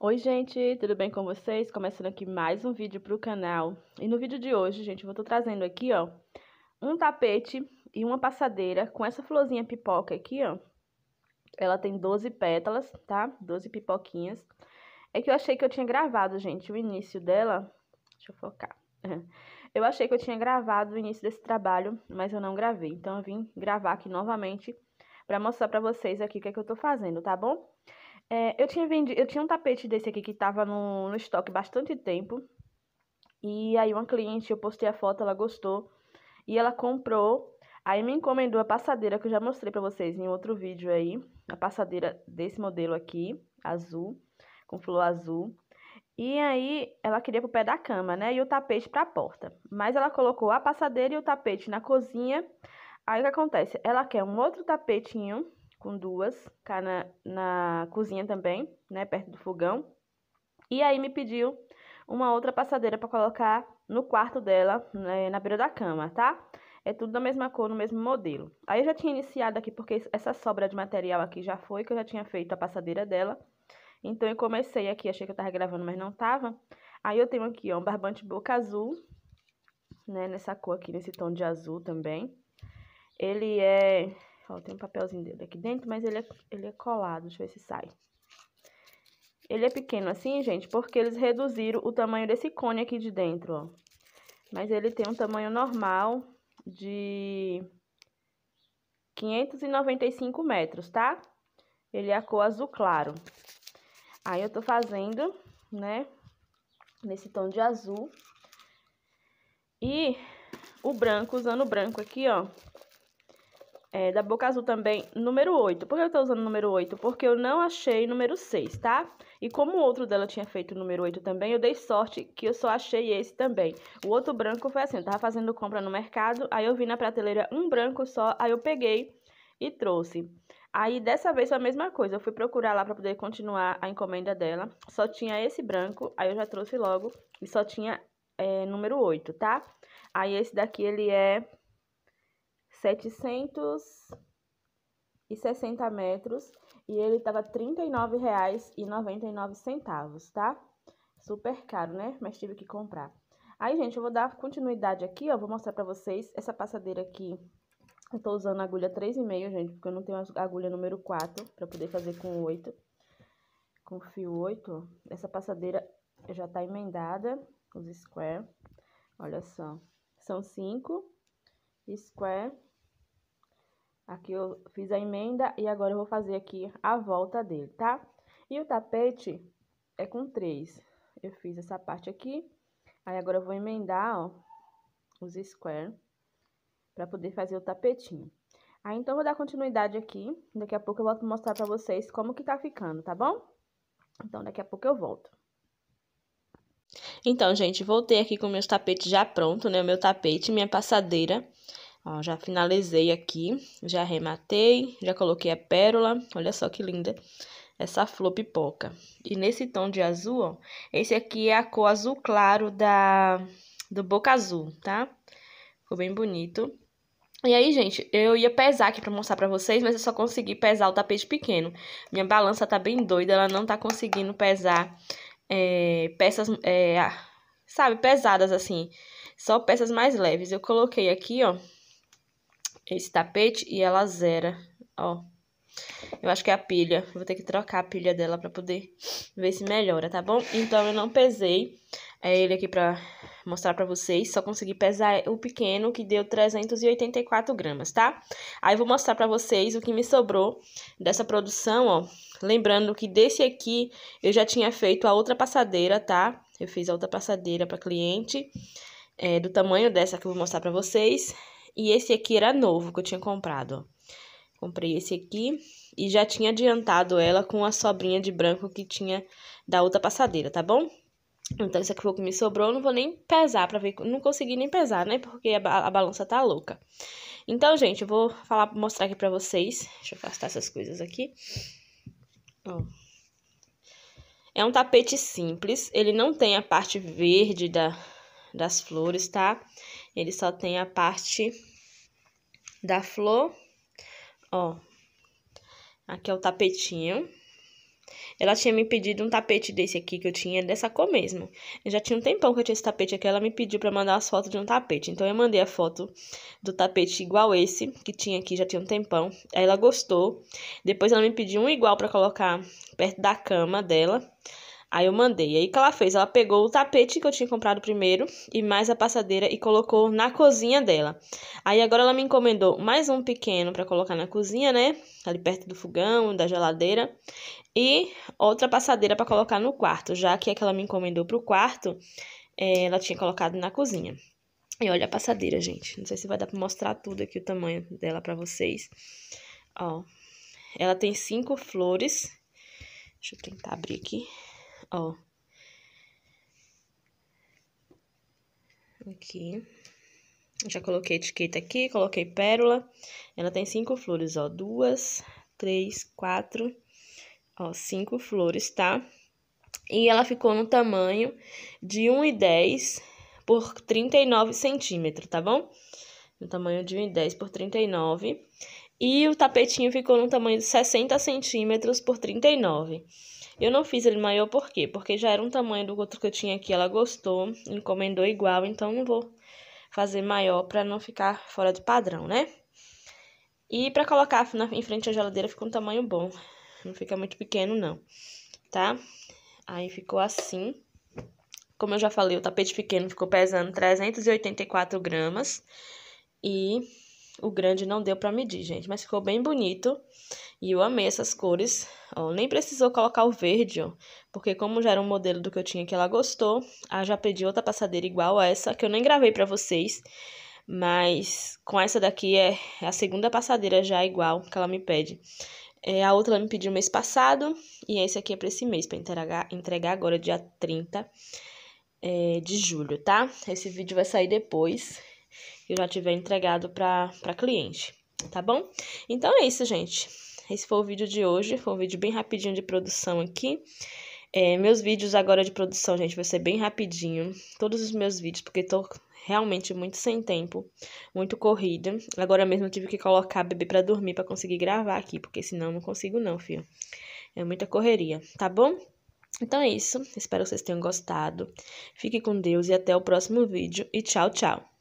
Oi gente, tudo bem com vocês? Começando aqui mais um vídeo para o canal. E no vídeo de hoje, gente, eu vou trazendo aqui, ó, um tapete e uma passadeira com essa florzinha pipoca aqui, ó. Ela tem 12 pétalas, tá? 12 pipoquinhas. É que eu achei que eu tinha gravado, gente, o início dela. Deixa eu focar. Eu achei que eu tinha gravado o início desse trabalho, mas eu não gravei. Então, eu vim gravar aqui novamente para mostrar para vocês aqui o que, é que eu estou fazendo, tá bom? É, eu, tinha vendido, eu tinha um tapete desse aqui que estava no, no estoque bastante tempo. E aí uma cliente, eu postei a foto, ela gostou. E ela comprou. Aí me encomendou a passadeira que eu já mostrei para vocês em outro vídeo aí. A passadeira desse modelo aqui, azul, com flor azul. E aí ela queria pro pé da cama, né? E o tapete para a porta. Mas ela colocou a passadeira e o tapete na cozinha. Aí o que acontece? Ela quer um outro tapetinho com duas, cá na, na cozinha também, né, perto do fogão. E aí me pediu uma outra passadeira para colocar no quarto dela, né, na beira da cama, tá? É tudo da mesma cor, no mesmo modelo. Aí eu já tinha iniciado aqui, porque essa sobra de material aqui já foi, que eu já tinha feito a passadeira dela. Então, eu comecei aqui, achei que eu tava gravando, mas não tava. Aí, eu tenho aqui, ó, um barbante boca azul, né, nessa cor aqui, nesse tom de azul também. Ele é... Ó, tem um papelzinho dele aqui dentro, mas ele é, ele é colado, deixa eu ver se sai. Ele é pequeno assim, gente, porque eles reduziram o tamanho desse cone aqui de dentro, ó. Mas ele tem um tamanho normal de 595 metros, tá? Ele é a cor azul claro. Aí eu tô fazendo, né, nesse tom de azul. E o branco, usando o branco aqui, ó, é, da Boca Azul também, número 8. Por que eu tô usando número 8? Porque eu não achei número 6, tá? E como o outro dela tinha feito número 8 também, eu dei sorte que eu só achei esse também. O outro branco foi assim, eu tava fazendo compra no mercado, aí eu vi na prateleira um branco só, aí eu peguei e trouxe. Aí dessa vez foi a mesma coisa, eu fui procurar lá para poder continuar a encomenda dela. Só tinha esse branco, aí eu já trouxe logo e só tinha é, número 8, tá? Aí esse daqui ele é 760 metros e ele tava R$ 39,99, tá? Super caro, né? Mas tive que comprar. Aí, gente, eu vou dar continuidade aqui, ó, vou mostrar pra vocês essa passadeira aqui eu tô usando a agulha 3,5, gente, porque eu não tenho a agulha número 4 pra poder fazer com 8. Com fio 8, ó. Essa passadeira já tá emendada, os square. Olha só. São 5 square. Aqui eu fiz a emenda e agora eu vou fazer aqui a volta dele, tá? E o tapete é com 3. Eu fiz essa parte aqui. Aí agora eu vou emendar, ó, os square para poder fazer o tapetinho. Aí, então, eu vou dar continuidade aqui. Daqui a pouco eu volto mostrar pra vocês como que tá ficando, tá bom? Então, daqui a pouco eu volto. Então, gente, voltei aqui com meus tapetes já pronto, né? O meu tapete, minha passadeira. Ó, já finalizei aqui, já rematei, já coloquei a pérola. Olha só que linda essa flor pipoca. E nesse tom de azul, ó, esse aqui é a cor azul claro da, do Boca Azul, tá? Ficou bem bonito. E aí, gente, eu ia pesar aqui pra mostrar pra vocês, mas eu só consegui pesar o tapete pequeno. Minha balança tá bem doida, ela não tá conseguindo pesar é, peças, é, sabe, pesadas assim. Só peças mais leves. Eu coloquei aqui, ó, esse tapete e ela zera, ó. Eu acho que é a pilha. vou ter que trocar a pilha dela pra poder ver se melhora, tá bom? Então, eu não pesei é ele aqui pra mostrar para vocês. Só consegui pesar o pequeno, que deu 384 gramas, tá? Aí vou mostrar para vocês o que me sobrou dessa produção, ó. Lembrando que desse aqui eu já tinha feito a outra passadeira, tá? Eu fiz a outra passadeira para cliente, é, do tamanho dessa que eu vou mostrar para vocês. E esse aqui era novo que eu tinha comprado, ó. Comprei esse aqui e já tinha adiantado ela com a sobrinha de branco que tinha da outra passadeira, tá bom? Então, isso aqui foi o que me sobrou. Eu não vou nem pesar pra ver. Não consegui nem pesar, né? Porque a, a balança tá louca. Então, gente, eu vou falar, mostrar aqui pra vocês. Deixa eu afastar essas coisas aqui. Ó. É um tapete simples. Ele não tem a parte verde da, das flores, tá? Ele só tem a parte da flor. Ó. Aqui é o tapetinho. Ela tinha me pedido um tapete desse aqui que eu tinha, dessa cor mesmo. Eu já tinha um tempão que eu tinha esse tapete aqui, ela me pediu para mandar as fotos de um tapete. Então eu mandei a foto do tapete igual esse, que tinha aqui, já tinha um tempão. Aí ela gostou. Depois ela me pediu um igual para colocar perto da cama dela. Aí eu mandei. Aí o que ela fez? Ela pegou o tapete que eu tinha comprado primeiro e mais a passadeira e colocou na cozinha dela. Aí agora ela me encomendou mais um pequeno para colocar na cozinha, né? Ali perto do fogão, da geladeira. E outra passadeira para colocar no quarto, já que a é que ela me encomendou pro quarto, é, ela tinha colocado na cozinha. E olha a passadeira, gente. Não sei se vai dar para mostrar tudo aqui o tamanho dela para vocês. Ó. Ela tem cinco flores. Deixa eu tentar abrir aqui ó. Aqui. Já coloquei etiqueta aqui, coloquei pérola. Ela tem cinco flores, ó. Duas, três, quatro, ó, cinco flores, tá? E ela ficou no tamanho de 1,10 por 39 centímetros, tá bom? No tamanho de 1,10 por 39. E o tapetinho ficou no tamanho de 60 centímetros por 39. Eu não fiz ele maior por quê? Porque já era um tamanho do outro que eu tinha aqui, ela gostou, encomendou igual, então não vou fazer maior para não ficar fora do padrão, né? E para colocar em frente à geladeira fica um tamanho bom, não fica muito pequeno não, tá? Aí ficou assim. Como eu já falei, o tapete pequeno ficou pesando 384 gramas e o grande não deu para medir, gente, mas ficou bem bonito. E eu amei essas cores. Ó, nem precisou colocar o verde, ó, porque como já era um modelo do que eu tinha que ela gostou, ela ah, já pediu outra passadeira igual a essa, que eu nem gravei para vocês. Mas com essa daqui é, é a segunda passadeira já igual que ela me pede. É, a outra ela me pediu mês passado e esse aqui é para esse mês, para entregar, entregar agora dia 30 é, de julho, tá? Esse vídeo vai sair depois que já tiver entregado para cliente, tá bom? Então é isso, gente. Esse foi o vídeo de hoje, foi um vídeo bem rapidinho de produção aqui. É, meus vídeos agora de produção, gente, vai ser bem rapidinho. Todos os meus vídeos, porque tô realmente muito sem tempo, muito corrida. Agora mesmo eu tive que colocar a bebê para dormir para conseguir gravar aqui, porque senão não consigo não, fio. É muita correria, tá bom? Então é isso, espero que vocês tenham gostado. Fique com Deus e até o próximo vídeo e tchau, tchau.